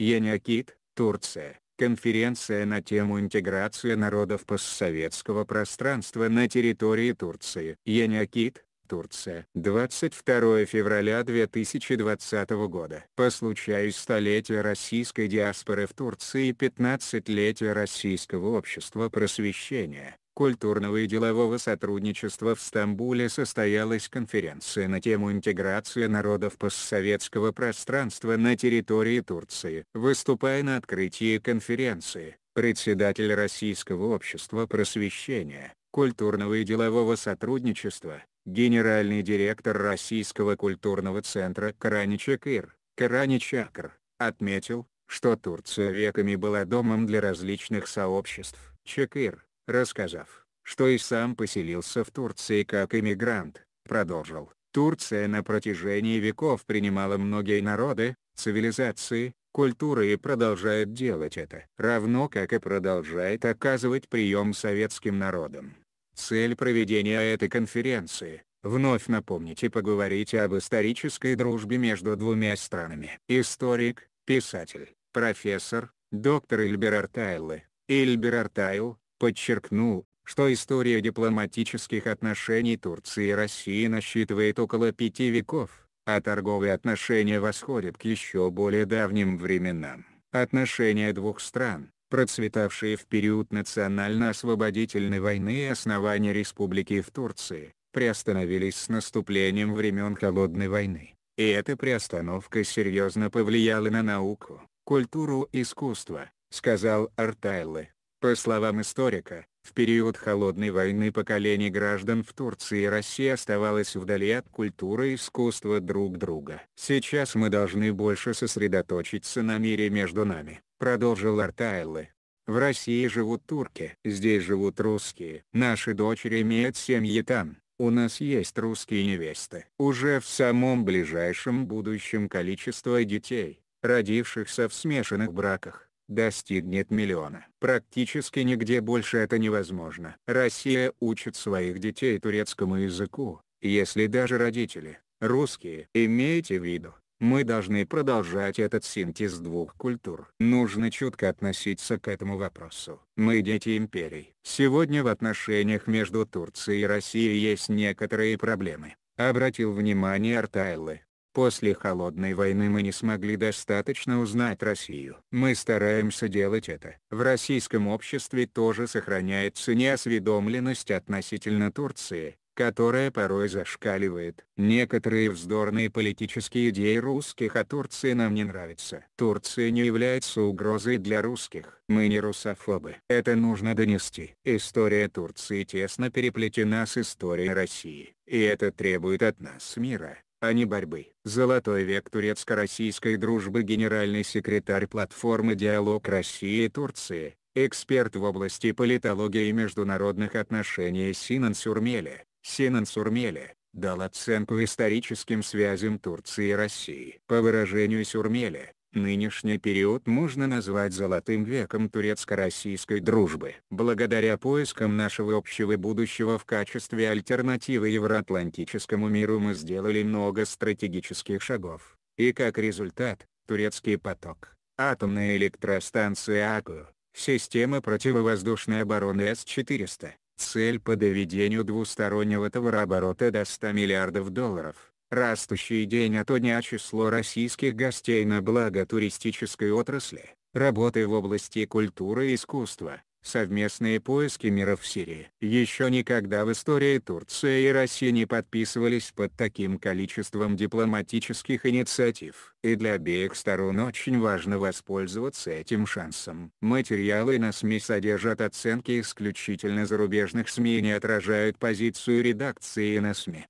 Яниакит, Турция. Конференция на тему интеграции народов постсоветского пространства на территории Турции. Яниакит, Турция. 22 февраля 2020 года. По случаю столетия российской диаспоры в Турции и 15-летия Российского общества просвещения, культурного и делового сотрудничества в Стамбуле состоялась конференция на тему интеграции народов постсоветского пространства на территории Турции. Выступая на открытии конференции, председатель Российского общества просвещения, культурного и делового сотрудничества, генеральный директор Российского культурного центра Караничак Ир, Караничакр, отметил, что Турция веками была домом для различных сообществ. Чекир, рассказав, что и сам поселился в Турции как иммигрант, продолжил. Турция на протяжении веков принимала многие народы, цивилизации, культуры и продолжает делать это. Равно как и продолжает оказывать прием советским народам. Цель проведения этой конференции – вновь напомнить и поговорить об исторической дружбе между двумя странами. Историк, писатель, профессор, доктор Ильбер Артайлы. Ильбер Артайл, подчеркнул, что история дипломатических отношений Турции и России насчитывает около пяти веков, а торговые отношения восходят к еще более давним временам. Отношения двух стран, процветавшие в период национально-освободительной войны и основания республики в Турции, приостановились с наступлением времен Холодной войны. И эта приостановка серьезно повлияла на науку, культуру и искусство, сказал Артайлы. По словам историка, в период Холодной войны поколений граждан в Турции и России оставалось вдали от культуры и искусства друг друга. «Сейчас мы должны больше сосредоточиться на мире между нами», — продолжил Артайлы. «В России живут турки, здесь живут русские. Наши дочери имеют семьи там, у нас есть русские невесты. Уже в самом ближайшем будущем количество детей, родившихся в смешанных браках, достигнет миллиона. Практически нигде больше это невозможно. Россия учит своих детей турецкому языку, если даже родители, русские. Имейте в виду, мы должны продолжать этот синтез двух культур. Нужно чутко относиться к этому вопросу. Мы дети империй. Сегодня в отношениях между Турцией и Россией есть некоторые проблемы. Обратил внимание Артайлы. После Холодной войны мы не смогли достаточно узнать Россию. Мы стараемся делать это. В российском обществе тоже сохраняется неосведомленность относительно Турции, которая порой зашкаливает. Некоторые вздорные политические идеи русских о Турции нам не нравятся. Турция не является угрозой для русских. Мы не русофобы. Это нужно донести. История Турции тесно переплетена с историей России, и это требует от нас мира а не борьбы. Золотой век турецко-российской дружбы генеральный секретарь платформы «Диалог России и Турции», эксперт в области политологии и международных отношений Синан Сюрмеле, Синан Сюрмеле, дал оценку историческим связям Турции и России. По выражению Сюрмеле, Нынешний период можно назвать золотым веком турецко-российской дружбы. Благодаря поискам нашего общего будущего в качестве альтернативы евроатлантическому миру мы сделали много стратегических шагов. И как результат, турецкий поток, атомная электростанция АКУ, система противовоздушной обороны С-400, цель по доведению двустороннего товарооборота до 100 миллиардов долларов – Растущий день ото а дня а число российских гостей на благо туристической отрасли, работы в области культуры и искусства, совместные поиски мира в Сирии. Еще никогда в истории Турции и России не подписывались под таким количеством дипломатических инициатив. И для обеих сторон очень важно воспользоваться этим шансом. Материалы на СМИ содержат оценки исключительно зарубежных СМИ и не отражают позицию редакции на СМИ.